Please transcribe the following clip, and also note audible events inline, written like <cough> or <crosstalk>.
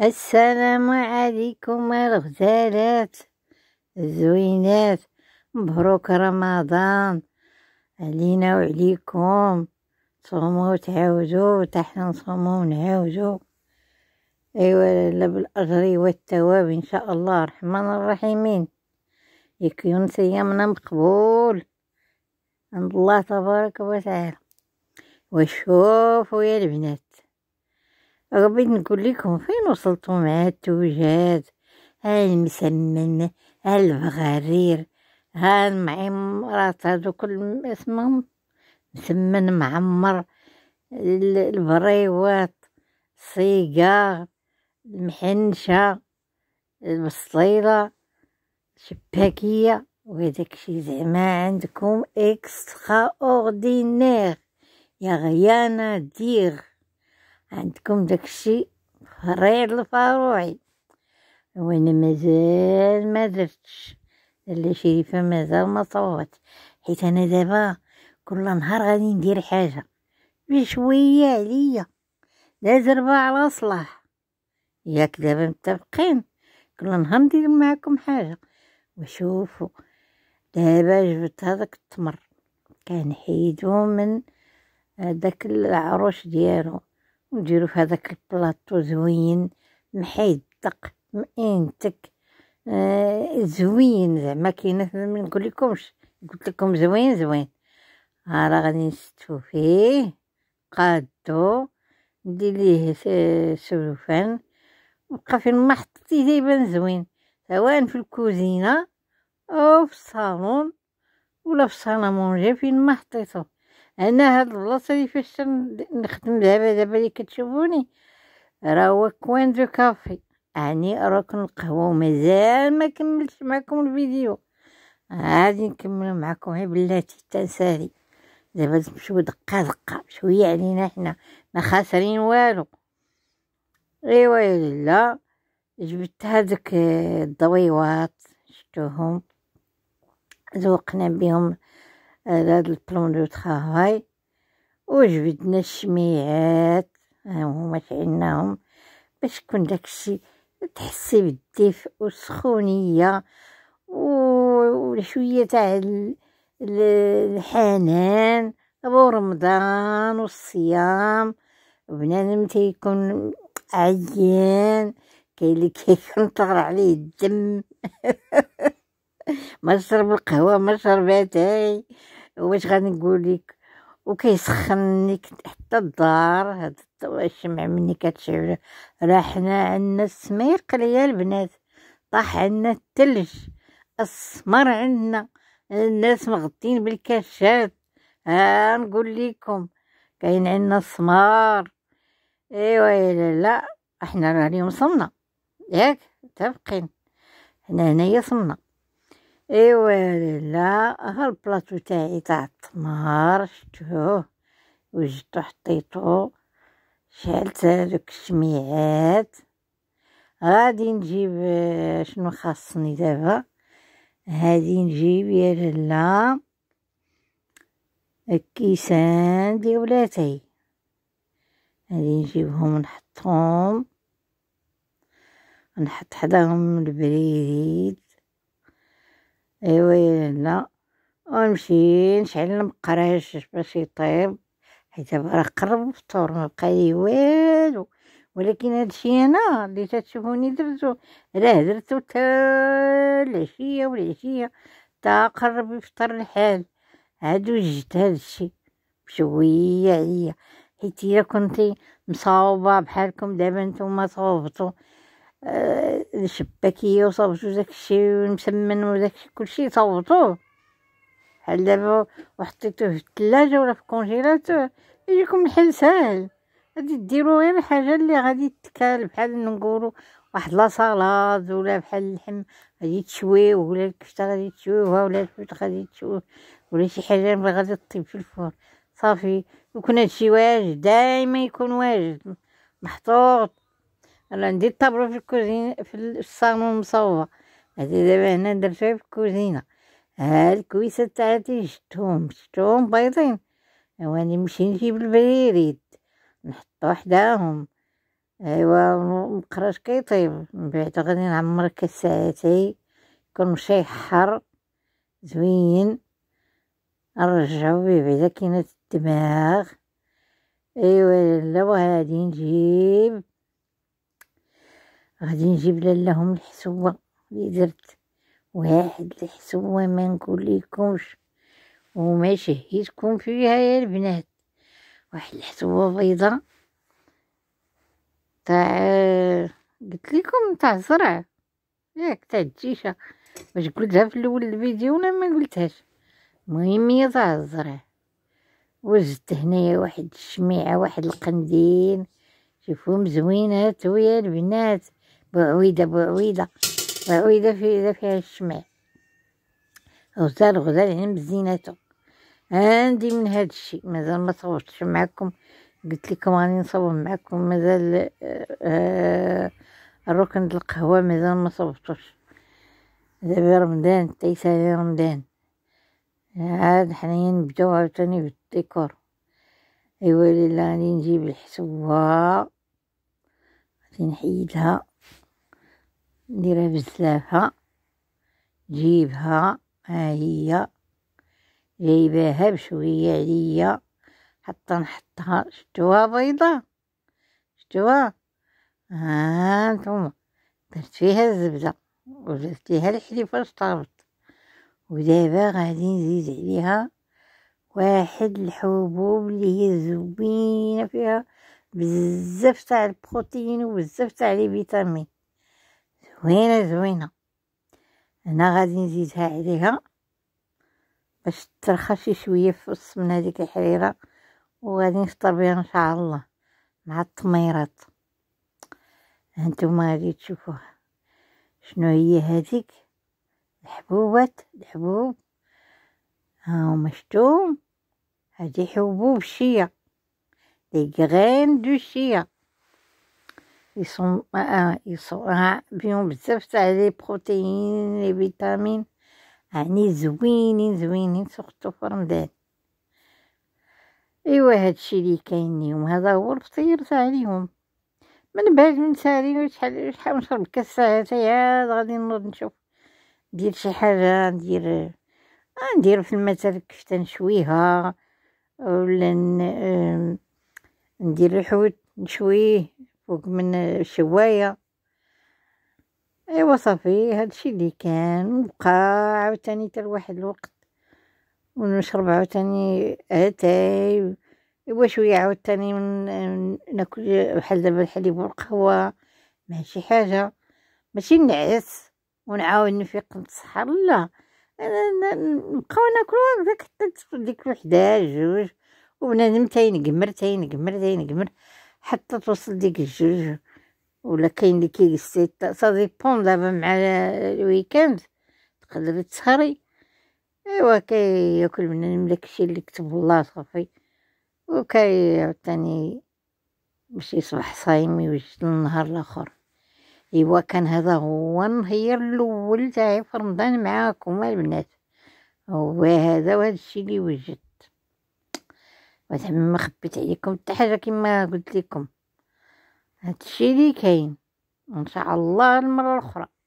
السلام عليكم الغزالات الزوينات مبروك رمضان علينا وعليكم صوموا وتعاودوا تحنا نصوموا ونعاودوا ايوا لا بالاجر والثواب ان شاء الله الرحمن الرحيمين يكون صيامنا مقبول عند الله تبارك وتعالى وشوفوا يا البنات غبيت نقول لكم فين وصلتوا مع التوجات ها المسمن ها البغارير ها المعمرات هادو كل اسمهم مسمن معمر البريوات الصيقة المحنشة البصليلة شباكية وهداك الشي زعما عندكم اكسترا اوردينير يا غيانا دير عندكم داكشي فريد الفاروعي وانا مازال ما درتش لا شريفه مازال ما صوت حيت انا دابا كل نهار غادي ندير حاجه بشويه عليا لا زربا على صلاح ياك دابا متفقين كل نهار ندير معكم حاجه وشوفوا دابا جبت هذاك التمر كان حيدو من داك العروش ديالو ونديرو في هذاك البلاطو زوين طق مئنتك آه زوين زعما كاينه ما نقولكمش قلت لكم زوين زوين ها راه غادي نستفو فيه قادو ندير ليه سلوفان نبقى فين ما حطيتيه دايبان زوين سواء في الكوزينه او في الصالون ولا في الصاله مونجي فين ما حطيتو انا هاد البلاصه اللي فاش نخدم دابا دابا اللي كتشوفوني راه هو كوين دو كافي يعني راكن القهوه ومازال ما كملتش معكم الفيديو غادي نكمل معكم غير بلاتي حتى نسالي دابا نمشيو دقه دقه شويه علينا حنا ما خاسرين والو ايوا لا جبت هذوك الضويوات شفتوهم ذوقنا بهم على هاد البلون دو طراي وجبدنا الشميعات هما شعلناهم باش كون داكشي تحسي بالدفء والسخونيه وشويه تاع الحنان ورمضان والصيام بنادم تيكون عيان كاين اللي كيكون طغر عليه الدم <laughs> ما نشرب القهوه ما نشرب اتاي واش غادي نقول لك وكيسخنني حتى الدار هاد الشمع مني كتشعل راه حنا عندنا السميق ليا البنات طاح عندنا الثلج السمر عندنا الناس مغطين بالكاشات ها نقول لكم كاين عندنا السمار ايوا لا لا احنا راه اليوم صمنا ياك متفقين حنا هنايا صمنا ايوا لا ها البلاطو تاعي تاع التمر شتوه وجدتو حطيتو شعلت هادوك الشميعات غادي نجيب شنو خاصني دابا هادي نجيب يا لالا الكيسان ديال ولاتي هادي نجيبهم نحطهم نحط حداهم البريد ايوا لا ونمشي نشعل المقراش باش يطيب حيت راه قرب الفطور ما بقى لي والو ولكن هادشي انا اللي تتشوفوني درتو راه درتو تا العشيه والعشيه تا قرب يفطر الحال عادو جد هادشي بشويه عليا حيت الا كنتي مصاوبه بحالكم دابا نتوما صوبتو الشباكيه آه، وصوتو داكشي والمسمن وداكشي كلشي صوتوه بحال دابا وحطيتوه في التلاجة ولا في الكونجيلاتور يجيكم الحل ساهل غادي ديرو غير الحاجه اللي غادي تكال بحال نقولوا واحد لاصالاد ولا بحال اللحم غادي تشويه ولا الكفته غادي تشويوها ولا الحوت غادي تشويه ولا شي حاجه غادي تطيب في الفرن صافي يكون هادشي واجد دائما يكون واجد محطوط راه عندي الطابلو في الكوزين في الصالون مصوبه هادي دابا هنا درتها في الكوزينه ها الكويسه تاعتي شتهم شتهم بيضين ايوا نمشي نجيب البريد نحطو حداهم ايوا مقراش كيطيب من بعد غادي نعمر كاساتي يكون مشي حر زوين نرجعو بيه بعدا كاينه الدماغ ايوا لا وهادي نجيب غادي نجيب لهم الحسوة اللي درت واحد الحسوة ما نقول لكمش وما شهيتكم فيها يا البنات واحد الحسوة بيضاء تاع قلت لكم تاع الزرع ياك تاع الجيشه باش قلتها في الاول الفيديو انا ما قلتهاش المهم هي تاع الزرع وزدت هنايا واحد الشميعه واحد القنديل شوفوهم زوينات ويا البنات بعويدة بعويدة بعويدة في فيها الشمع غزال غزال يعني بزيناتو عندي من هاد الشيء مازال ما صورتش معاكم قلت لكم راني نصور معاكم مازال آه، الركن ديال القهوه مازال ما صورتوش دابا رمضان تيسالي رمضان عاد حنايا نبداو عاوتاني بالديكور ايوا اللي راني نجيب الحسوه غادي نحيدها نديرها بزلافة جيبها ها هي جايباها بشوية عليا حتى نحطها شتوها بيضة شتوها ها آه، نتوما درت فيها الزبدة وجبت فيها الحليب فاش طابت ودابا غادي نزيد عليها واحد الحبوب اللي هي زوينه فيها بزاف تاع البروتين وبزاف تاع الفيتامين زوينه زوينه هنا غادي نزيدها عليها باش ترخى شي شويه في وسط من هذيك الحريره وغادي نفطر بها ان شاء الله مع التميرات هانتوما غادي تشوفوها شنو هي هذيك الحبوبات الحبوب ها هما مشتوم هادي حبوب شيا دي غرين دو شيا يصوم يصوم بيهم بزاف تاع لي بروتيين لي فيتامين يعني زوينين زوينين سورتو في رمضان ايوا هادشي لي كاين اليوم هذا هو الفطير تاع اليوم من بعد من نسالي شحال شحال نشرب كاس تاعي عاد غادي نوض نشوف ندير شي حاجه ندير ندير في المثل كفته نشويها ولا ندير الحوت نشويه فوق من الشوايه ايوا صافي هادشي اللي كان وبقى عاوتاني تا واحد الوقت ونشرب عاوتاني اتاي ايوا شويه عاوتاني ناكل بحال دابا الحليب والقهوه ماشي حاجه ماشي نعس ونعاود نفيق نتسحر لا نبقاو ناكلو هكذاك حتى ديك الوحدة جوج وبنادم تاين قمر تاين قمر تاين قمر حتى توصل ديك الجوج ولا كاين اللي كيجلس سا ديبون دابا مع الويكاند تقدري تسهري ايوا كياكل من الملك شي اللي كتب الله صافي وكي عاوتاني باش يصبح صايم يوجد النهار الاخر ايوا كان هذا هو النهار الاول تاعي في رمضان معاكم البنات هو هذا وهذا الشيء اللي وجدت وزعما ما خبيت عليكم حتى حاجه كما قلت لكم هادشي اللي كاين ان شاء الله المره الاخرى